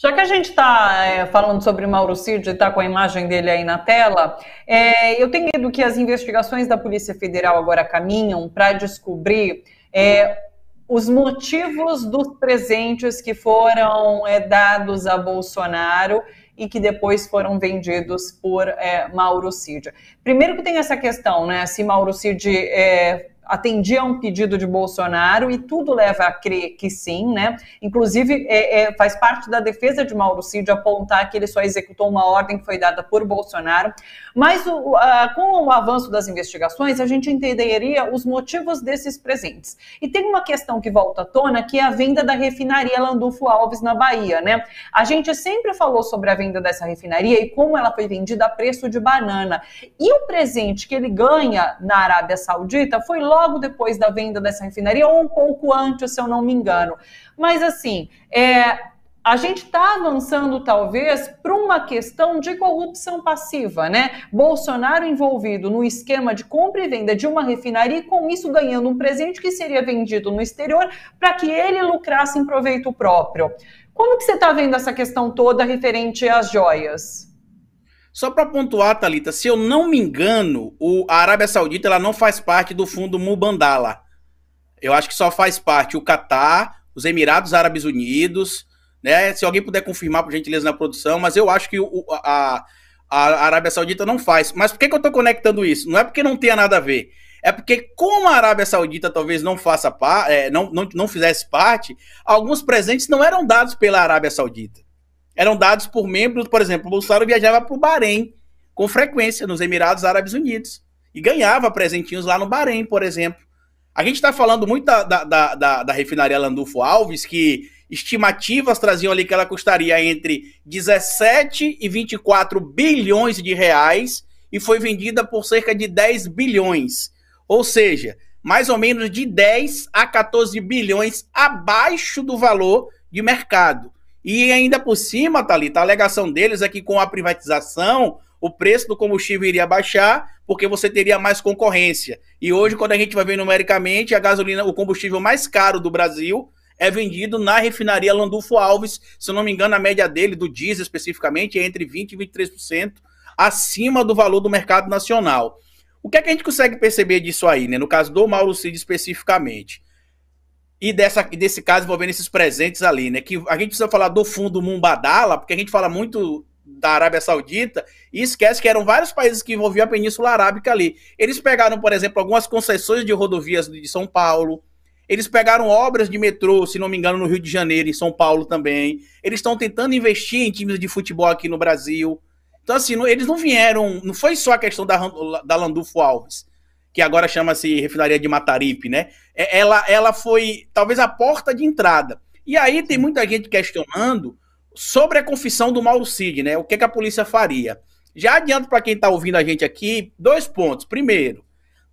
Já que a gente está é, falando sobre Mauro Cid e está com a imagem dele aí na tela, é, eu tenho lido que as investigações da Polícia Federal agora caminham para descobrir é, os motivos dos presentes que foram é, dados a Bolsonaro e que depois foram vendidos por é, Mauro Cid. Primeiro que tem essa questão, né? Se Mauro Cid é, atendia a um pedido de Bolsonaro e tudo leva a crer que sim, né? Inclusive, é, é, faz parte da defesa de Mauro Cid apontar que ele só executou uma ordem que foi dada por Bolsonaro. Mas o, com o avanço das investigações, a gente entenderia os motivos desses presentes. E tem uma questão que volta à tona, que é a venda da refinaria Landulfo Alves na Bahia, né? A gente sempre falou sobre a venda dessa refinaria e como ela foi vendida a preço de banana. E o presente que ele ganha na Arábia Saudita foi logo logo depois da venda dessa refinaria, ou um pouco antes, se eu não me engano. Mas assim, é, a gente está avançando, talvez, para uma questão de corrupção passiva, né? Bolsonaro envolvido no esquema de compra e venda de uma refinaria, e com isso ganhando um presente que seria vendido no exterior para que ele lucrasse em proveito próprio. Como que você está vendo essa questão toda referente às joias? Só para pontuar, Talita, se eu não me engano, o, a Arábia Saudita ela não faz parte do fundo Mubandala. Eu acho que só faz parte o Catar, os Emirados Árabes Unidos, né? Se alguém puder confirmar, por gentileza, na produção, mas eu acho que o, a, a, Arábia Saudita não faz. Mas por que, que eu estou conectando isso? Não é porque não tenha nada a ver. É porque, como a Arábia Saudita talvez não faça parte, é, não, não, não fizesse parte, alguns presentes não eram dados pela Arábia Saudita eram dados por membros, por exemplo, o Bolsonaro viajava para o Bahrein com frequência, nos Emirados Árabes Unidos, e ganhava presentinhos lá no Bahrein, por exemplo. A gente está falando muito da, da, da, da, refinaria Landulfo Alves, que estimativas traziam ali que ela custaria entre 17 e 24 bilhões de reais e foi vendida por cerca de 10 bilhões. Ou seja, mais ou menos de 10 a 14 bilhões abaixo do valor de mercado. E ainda por cima, Thalita, a alegação deles é que com a privatização o preço do combustível iria baixar porque você teria mais concorrência. E hoje, quando a gente vai ver numericamente, a gasolina, o combustível mais caro do Brasil é vendido na refinaria Landulfo Alves. Se eu não me engano, a média dele, do diesel especificamente, é entre 20% e 23% acima do valor do mercado nacional. O que, é que a gente consegue perceber disso aí, né? No caso do Mauro Cid especificamente e dessa, desse caso envolvendo esses presentes ali, né? Que a gente precisa falar do fundo Mumbadala, porque a gente fala muito da Arábia Saudita e esquece que eram vários países que envolviam a Península Arábica ali. Eles pegaram, por exemplo, algumas concessões de rodovias de São Paulo. Eles pegaram obras de metrô, se não me engano, no Rio de Janeiro, em São Paulo também. Eles estão tentando investir em times de futebol aqui no Brasil. Então, assim, não, eles não vieram. Não foi só a questão da, da Landulfo Alves que agora chama-se refinaria de Mataripe, né? É, ela, ela foi talvez a porta de entrada. E aí tem muita gente questionando sobre a confissão do Mauro Cid, né? O que, é que a polícia faria? Já adianto para quem está ouvindo a gente aqui dois pontos. Primeiro,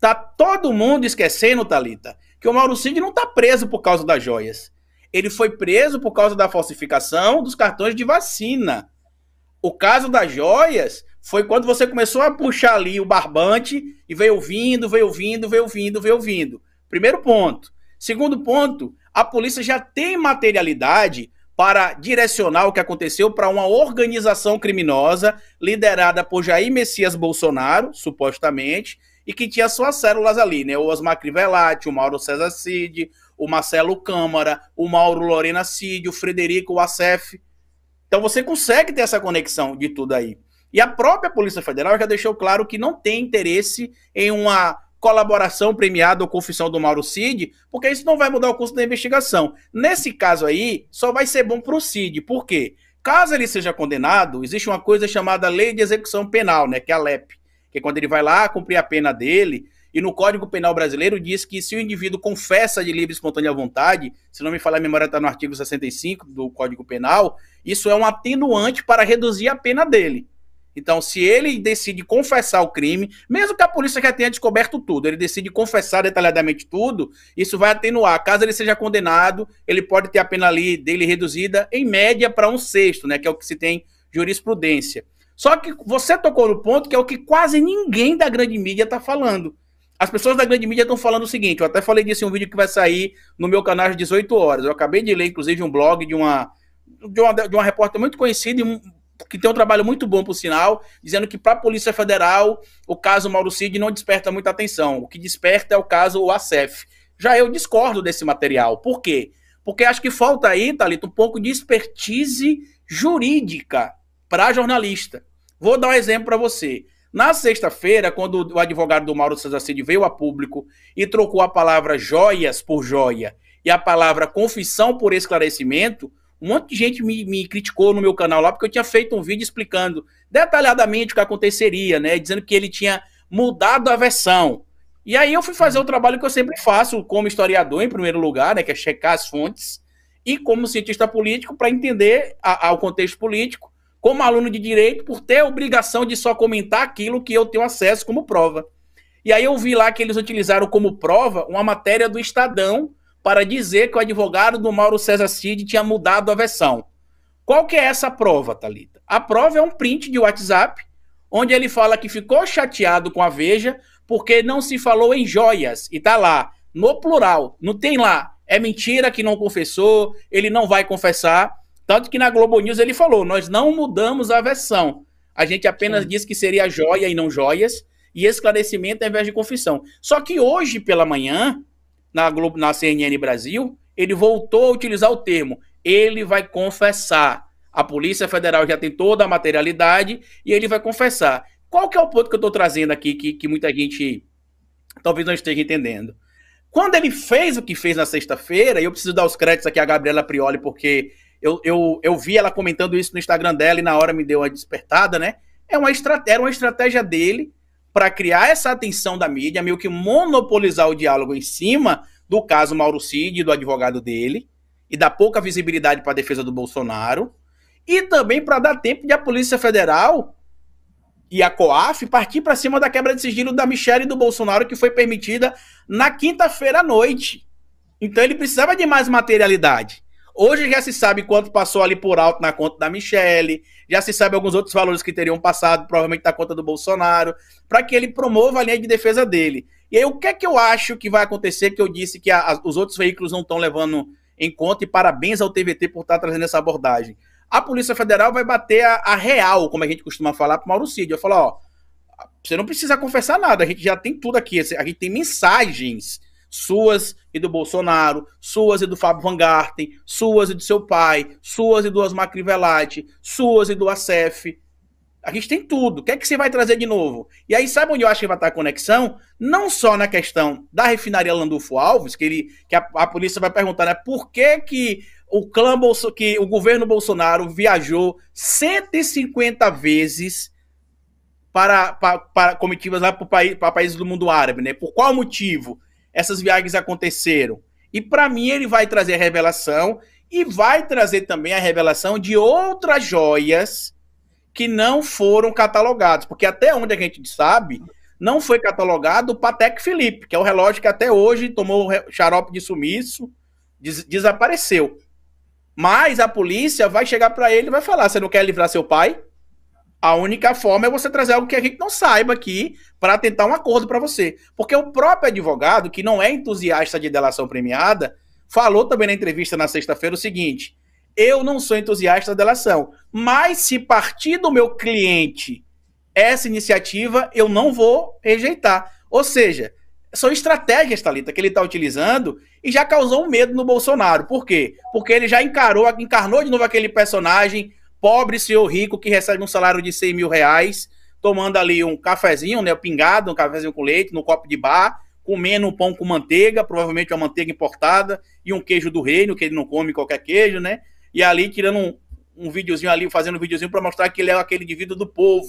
tá todo mundo esquecendo, Talita, que o Mauro Cid não está preso por causa das joias. Ele foi preso por causa da falsificação dos cartões de vacina. O caso das joias foi quando você começou a puxar ali o barbante e veio vindo, veio vindo, veio vindo, veio vindo. Primeiro ponto. Segundo ponto, a polícia já tem materialidade para direcionar o que aconteceu para uma organização criminosa liderada por Jair Messias Bolsonaro, supostamente, e que tinha suas células ali, né? O Osmar Crivellati, o Mauro César Cid, o Marcelo Câmara, o Mauro Lorena Cid, o Frederico Wassef. Então você consegue ter essa conexão de tudo aí. E a própria Polícia Federal já deixou claro que não tem interesse em uma colaboração premiada ou confissão do Mauro Cid, porque isso não vai mudar o curso da investigação. Nesse caso aí, só vai ser bom para o Cid, por quê? Caso ele seja condenado, existe uma coisa chamada Lei de Execução Penal, né, que é a LEP, que é quando ele vai lá cumprir a pena dele, e no Código Penal Brasileiro diz que se o indivíduo confessa de livre e espontânea vontade, se não me falar a memória está no artigo 65 do Código Penal, isso é um atenuante para reduzir a pena dele. Então, se ele decide confessar o crime, mesmo que a polícia já tenha descoberto tudo, ele decide confessar detalhadamente tudo, isso vai atenuar. Caso ele seja condenado, ele pode ter a pena ali dele reduzida em média para um sexto, né? Que é o que se tem jurisprudência. Só que você tocou no ponto que é o que quase ninguém da grande mídia está falando. As pessoas da grande mídia estão falando o seguinte, eu até falei disso em um vídeo que vai sair no meu canal às 18 horas. Eu acabei de ler, inclusive, um blog de uma, de uma, de uma repórter muito conhecida e um, que tem um trabalho muito bom, por sinal, dizendo que para a Polícia Federal o caso Mauro Cid não desperta muita atenção. O que desperta é o caso ACEF. Já eu discordo desse material. Por quê? Porque acho que falta aí, Thalita, um pouco de expertise jurídica para jornalista. Vou dar um exemplo para você. Na sexta-feira, quando o advogado do Mauro César Cid veio a público e trocou a palavra joias por joia e a palavra confissão por esclarecimento, um monte de gente me, me criticou no meu canal lá, porque eu tinha feito um vídeo explicando detalhadamente o que aconteceria, né? Dizendo que ele tinha mudado a versão. E aí eu fui fazer o trabalho que eu sempre faço como historiador, em primeiro lugar, né, que é checar as fontes, e como cientista político, para entender a, a, o contexto político, como aluno de direito, por ter a obrigação de só comentar aquilo que eu tenho acesso como prova. E aí eu vi lá que eles utilizaram como prova uma matéria do Estadão para dizer que o advogado do Mauro César Cid tinha mudado a versão. Qual que é essa prova, Talita? A prova é um print de WhatsApp onde ele fala que ficou chateado com a Veja porque não se falou em joias e tá lá no plural, não tem lá. É mentira que não confessou, ele não vai confessar. Tanto que na Globo News ele falou: nós não mudamos a versão. A gente apenas Sim. disse que seria joia e não joias, e esclarecimento ao invés de confissão. Só que hoje pela manhã, na, Globo, na CNN Brasil, ele voltou a utilizar o termo. Ele vai confessar. A Polícia Federal já tem toda a materialidade e ele vai confessar. Qual que é o ponto que eu estou trazendo aqui que, que muita gente talvez não esteja entendendo? Quando ele fez o que fez na sexta-feira, e eu preciso dar os créditos aqui à Gabriela Prioli, porque eu, eu, eu vi ela comentando isso no Instagram dela e na hora me deu uma despertada, né? É uma estratégia, uma estratégia dele para criar essa atenção da mídia, meio que monopolizar o diálogo em cima do caso Mauro Cid, do advogado dele, e da pouca visibilidade para a defesa do Bolsonaro, e também para dar tempo de a Polícia Federal e a COAF partir para cima da quebra de sigilo da Michelle e do Bolsonaro, que foi permitida na quinta-feira à noite. Então ele precisava de mais materialidade. Hoje já se sabe quanto passou ali por alto na conta da Michelle, já se sabe alguns outros valores que teriam passado, provavelmente na conta do Bolsonaro, para que ele promova a linha de defesa dele. E aí, o que é que eu acho que vai acontecer? Que eu disse que a, a, os outros veículos não estão levando em conta, e parabéns ao TVT por estar tá trazendo essa abordagem. A Polícia Federal vai bater a, a real, como a gente costuma falar, para o Mauro Cid. Eu falo, ó, você não precisa confessar nada, a gente já tem tudo aqui, a gente tem mensagens suas e do Bolsonaro, suas e do Fábio Van Garten, suas e do seu pai, suas e do Osmar Crivellati, suas e do ACF. A gente tem tudo. O que é que você vai trazer de novo? E aí, sabe onde eu acho que vai estar a conexão? Não só na questão da refinaria Landulfo Alves, que, ele, que a, a polícia vai perguntar, né? Por que, que o clã Bolso, que o governo Bolsonaro viajou 150 vezes para, para, para comitivas lá para, para países do mundo árabe, né? Por qual motivo? essas viagens aconteceram. E para mim ele vai trazer a revelação e vai trazer também a revelação de outras joias que não foram catalogadas, porque até onde a gente sabe, não foi catalogado o Patek Philippe, que é o relógio que até hoje tomou xarope de sumiço, des desapareceu. Mas a polícia vai chegar para ele e vai falar: "Você não quer livrar seu pai?" A única forma é você trazer algo que a gente não saiba aqui para tentar um acordo para você. Porque o próprio advogado, que não é entusiasta de delação premiada, falou também na entrevista na sexta-feira o seguinte: eu não sou entusiasta da delação, mas se partir do meu cliente essa iniciativa, eu não vou rejeitar. Ou seja, são estratégias, Thalita, que ele está utilizando e já causou um medo no Bolsonaro. Por quê? Porque ele já encarou, encarnou de novo aquele personagem pobre senhor rico que recebe um salário de 100 mil reais, tomando ali um cafezinho, né, pingado, um cafezinho com leite, no copo de bar, comendo um pão com manteiga, provavelmente uma manteiga importada, e um queijo do reino, que ele não come qualquer queijo, né? E ali tirando um, um videozinho ali, fazendo um videozinho para mostrar que ele é aquele indivíduo do povo.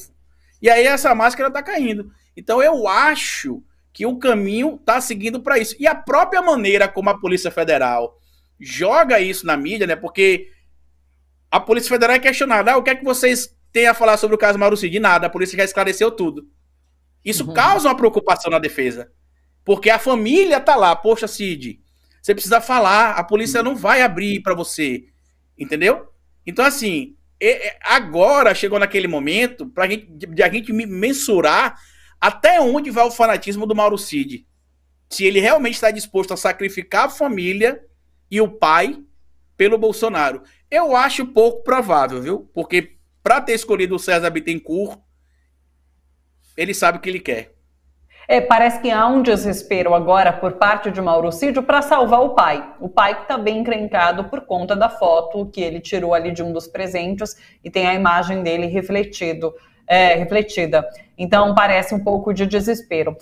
E aí essa máscara tá caindo. Então eu acho que o caminho tá seguindo para isso. E a própria maneira como a Polícia Federal joga isso na mídia, né? Porque a Polícia Federal é questionada. Ah, o que é que vocês têm a falar sobre o caso Mauro Cid? Nada, a polícia já esclareceu tudo. Isso uhum. causa uma preocupação na defesa. Porque a família tá lá, poxa, Cid, você precisa falar, a polícia uhum. não vai abrir para você. Entendeu? Então, assim, agora chegou naquele momento pra gente, de a gente mensurar até onde vai o fanatismo do Mauro Cid. Se ele realmente está disposto a sacrificar a família e o pai pelo Bolsonaro. Eu acho pouco provável, viu? Porque para ter escolhido o César Bittencourt, ele sabe o que ele quer. É, parece que há um desespero agora por parte de Mauro para salvar o pai. O pai que está bem encrencado por conta da foto que ele tirou ali de um dos presentes e tem a imagem dele refletido, é, refletida. Então parece um pouco de desespero.